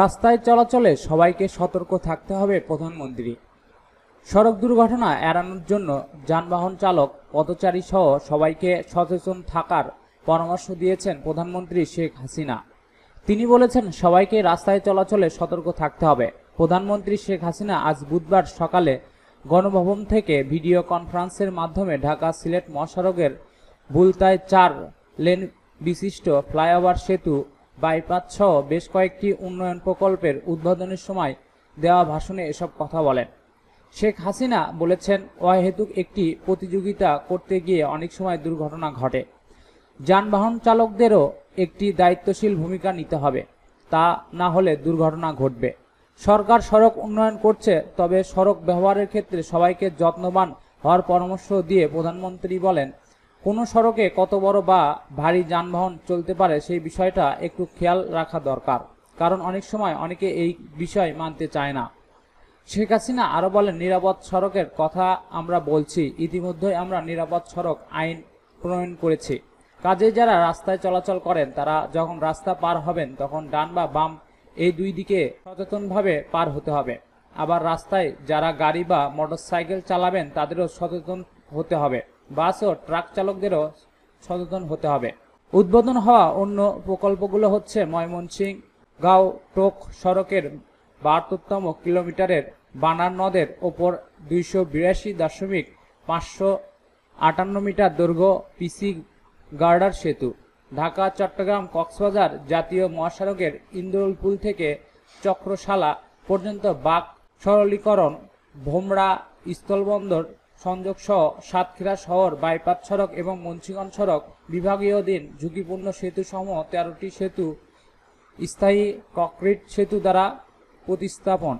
রাস্তায় চলাচলে সবাইকে সতর্ক থাকতে হবে প্রধানমন্ত্রী সড়ক দুর্ঘটনা এড়ানোর জন্য যানবাহন চালক পথচারী সহ সবাইকে সচেতন থাকার পরামর্শ দিয়েছেন প্রধানমন্ত্রী শেখ হাসিনা তিনি বলেছেন সবাইকে রাস্তায় চলাচলে সতর্ক থাকতে হবে প্রধানমন্ত্রী শেখ হাসিনা আজ বুধবার সকালে গণভবন থেকে ভিডিও কনফারেন্সের মাধ্যমে ঢাকা সিলেট মহাসড়কের বুলতায় চার লেন বিশিষ্ট ফ্লাইওভার সেতু বাইপাস সহ বেশ কয়েকটি উন্নয়ন প্রকল্পের উদ্বোধনের সময় দেওয়া ভাষণে এসব কথা বলেন শেখ হাসিনা বলেছেন অহেতুক একটি প্রতিযোগিতা করতে গিয়ে অনেক সময় দুর্ঘটনা ঘটে যানবাহন চালকদেরও একটি দায়িত্বশীল ভূমিকা নিতে হবে তা না হলে দুর্ঘটনা ঘটবে সরকার সড়ক উন্নয়ন করছে তবে সড়ক ব্যবহারের ক্ষেত্রে সবাইকে যত্নবান হওয়ার পরামর্শ দিয়ে প্রধানমন্ত্রী বলেন কোনো সড়কে কত বড় বা ভারী যানবাহন চলতে পারে সেই বিষয়টা একটু খেয়াল রাখা দরকার কারণ অনেক সময় অনেকে এই বিষয় মানতে চায় না শেখ হাসিনা আরও বলেন নিরাপদ সড়কের কথা আমরা বলছি ইতিমধ্যেই আমরা নিরাপদ সড়ক আইন প্রণয়ন করেছি কাজে যারা রাস্তায় চলাচল করেন তারা যখন রাস্তা পার হবেন তখন ডান বা বাম এই দুই দিকে সচেতনভাবে পার হতে হবে আবার রাস্তায় যারা গাড়ি বা মোটর সাইকেল চালাবেন তাদেরও সচেতন হতে হবে বাস ও ট্রাক চালকদেরও সচেতন হতে হবে উদ্বোধন হওয়া অন্য প্রকল্পগুলো হচ্ছে ময়মনসিং গাও টোক সড়কের বাহাত্তরতম কিলোমিটারের বানার নদের ওপর দুইশো বিরাশি দশমিক পাঁচশো আটান্ন মিটার দৈর্ঘ্য পিসি গার্ডার সেতু ঢাকা চট্টগ্রাম কক্সবাজার জাতীয় মহাসড়কের পুল থেকে চক্রশালা পর্যন্ত বাক সরলীকরণ ভোমরা স্থলবন্দর সংযোগ সহ সাতক্ষীরা শহর বাইপাস সড়ক এবং মুন্সিগঞ্জ সড়ক বিভাগীয় দিন ঝুঁকিপূর্ণ সেতুসমূহ তেরোটি সেতু স্থায়ী কংক্রিট সেতু দ্বারা প্রতিস্থাপন